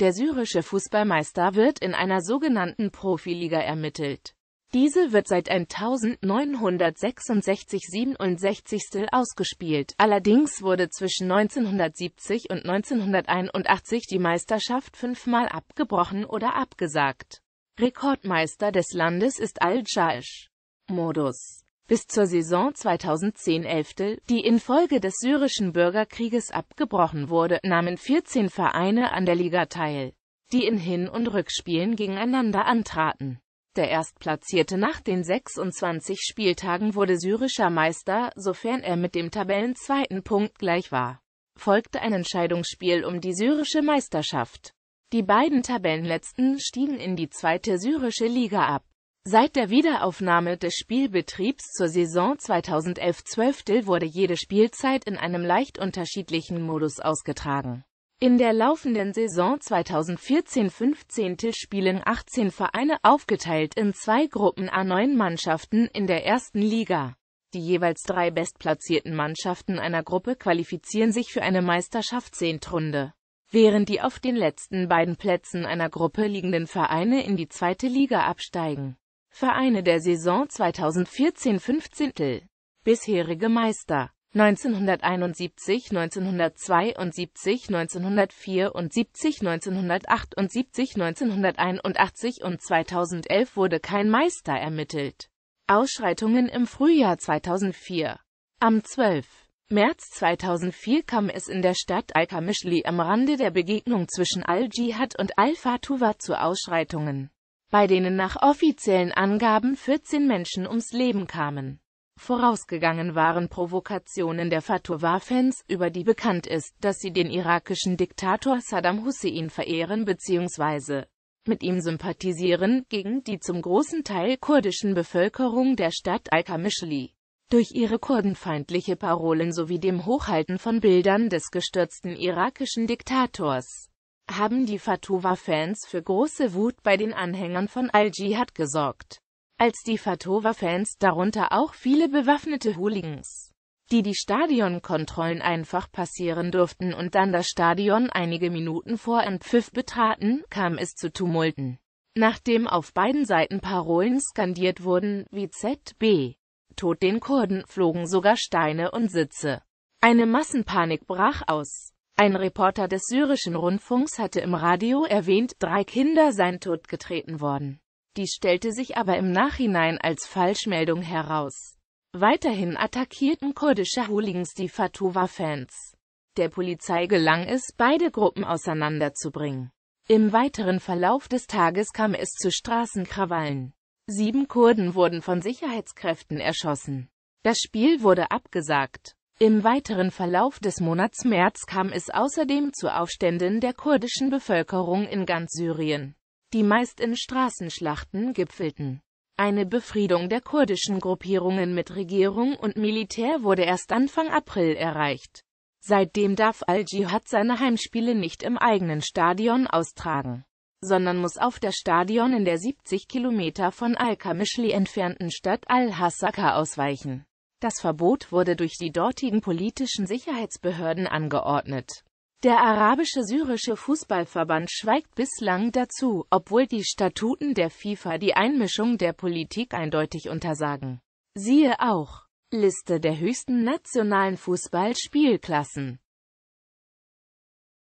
Der syrische Fußballmeister wird in einer sogenannten Profiliga ermittelt. Diese wird seit 1966-67 ausgespielt, allerdings wurde zwischen 1970 und 1981 die Meisterschaft fünfmal abgebrochen oder abgesagt. Rekordmeister des Landes ist al jaish Modus bis zur Saison 2010-11, die infolge des syrischen Bürgerkrieges abgebrochen wurde, nahmen 14 Vereine an der Liga teil, die in Hin- und Rückspielen gegeneinander antraten. Der Erstplatzierte nach den 26 Spieltagen wurde syrischer Meister, sofern er mit dem Tabellenzweiten Punkt gleich war. Folgte ein Entscheidungsspiel um die syrische Meisterschaft. Die beiden Tabellenletzten stiegen in die zweite syrische Liga ab. Seit der Wiederaufnahme des Spielbetriebs zur Saison 2011-12 wurde jede Spielzeit in einem leicht unterschiedlichen Modus ausgetragen. In der laufenden Saison 2014-15 spielen 18 Vereine aufgeteilt in zwei Gruppen A9 Mannschaften in der ersten Liga. Die jeweils drei bestplatzierten Mannschaften einer Gruppe qualifizieren sich für eine Meisterschaftsendrunde während die auf den letzten beiden Plätzen einer Gruppe liegenden Vereine in die zweite Liga absteigen Vereine der Saison 2014-15. Bisherige Meister 1971, 1972, 1974, 1978, 1981 und 2011 wurde kein Meister ermittelt. Ausschreitungen im Frühjahr 2004 Am 12. März 2004 kam es in der Stadt Al-Kamishli am Rande der Begegnung zwischen al jihad und Al-Fatuwa zu Ausschreitungen bei denen nach offiziellen Angaben 14 Menschen ums Leben kamen. Vorausgegangen waren Provokationen der Fatwa-Fans, über die bekannt ist, dass sie den irakischen Diktator Saddam Hussein verehren bzw. mit ihm sympathisieren, gegen die zum großen Teil kurdischen Bevölkerung der Stadt Al-Kamishli. Durch ihre kurdenfeindliche Parolen sowie dem Hochhalten von Bildern des gestürzten irakischen Diktators haben die Fatova-Fans für große Wut bei den Anhängern von al jihad gesorgt. Als die Fatova-Fans, darunter auch viele bewaffnete Hooligans, die die Stadionkontrollen einfach passieren durften und dann das Stadion einige Minuten vor Entpfiff betraten, kam es zu Tumulten. Nachdem auf beiden Seiten Parolen skandiert wurden, wie ZB, Tod den Kurden, flogen sogar Steine und Sitze. Eine Massenpanik brach aus. Ein Reporter des syrischen Rundfunks hatte im Radio erwähnt, drei Kinder seien totgetreten worden. Dies stellte sich aber im Nachhinein als Falschmeldung heraus. Weiterhin attackierten kurdische Hooligans die Fatuwa-Fans. Der Polizei gelang es, beide Gruppen auseinanderzubringen. Im weiteren Verlauf des Tages kam es zu Straßenkrawallen. Sieben Kurden wurden von Sicherheitskräften erschossen. Das Spiel wurde abgesagt. Im weiteren Verlauf des Monats März kam es außerdem zu Aufständen der kurdischen Bevölkerung in ganz Syrien, die meist in Straßenschlachten gipfelten. Eine Befriedung der kurdischen Gruppierungen mit Regierung und Militär wurde erst Anfang April erreicht. Seitdem darf al jihad seine Heimspiele nicht im eigenen Stadion austragen, sondern muss auf das Stadion in der 70 Kilometer von Al-Kamischli entfernten Stadt Al-Hassaka ausweichen. Das Verbot wurde durch die dortigen politischen Sicherheitsbehörden angeordnet. Der arabische syrische Fußballverband schweigt bislang dazu, obwohl die Statuten der FIFA die Einmischung der Politik eindeutig untersagen. Siehe auch Liste der höchsten nationalen Fußballspielklassen